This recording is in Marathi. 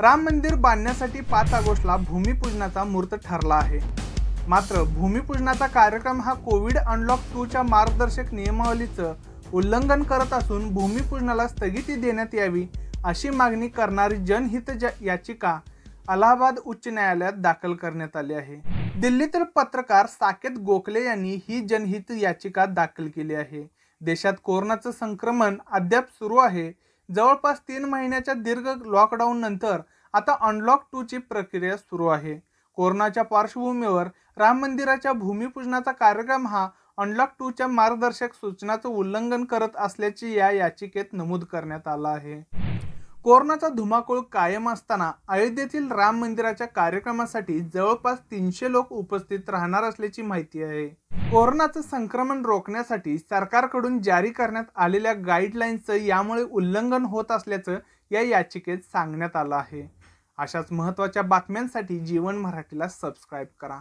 राम मंदिर बांधण्यासाठी पाच ऑगस्टला भूमिपूजनाचा मुहूर्त ठरला आहे मात्र भूमिपूजनाचा कार्यक्रम हा कोविड अनलॉक टूच्या मार्गदर्शक नियमावलीचं उल्लंघन करत असून भूमिपूजनाला स्थगिती देण्यात यावी अशी मागणी करणारी जनहित याचिका अलाहाबाद उच्च न्यायालयात दाखल करण्यात आली आहे दिल्लीतील पत्रकार साकेत गोखले यांनी ही जनहित याचिका दाखल केली आहे देशात कोरोनाचं संक्रमण अद्याप सुरू आहे जवळपास तीन महिन्याच्या दीर्घ लॉकडाऊन नंतर आता अनलॉक टूची प्रक्रिया सुरू आहे कोरोनाच्या पार्श्वभूमीवर राम मंदिराच्या भूमिपूजनाचा कार्यक्रम हा अनलॉक टूच्या मार्गदर्शक सूचनाचं उल्लंघन करत असल्याची या याचिकेत नमूद करण्यात आला आहे कोरोनाचा धुमाकूळ कायम असताना अयोध्येतील राम मंदिराच्या कार्यक्रमासाठी जवळपास तीनशे लोक उपस्थित राहणार असल्याची माहिती आहे कोरोनाचं संक्रमण रोखण्यासाठी सरकारकडून जारी करण्यात आलेल्या गाईडलाईन्सचं यामुळे उल्लंघन होत असल्याचं या याचिकेत सांगण्यात आलं आहे अशाच महत्त्वाच्या बातम्यांसाठी जीवन मराठीला सबस्क्राईब करा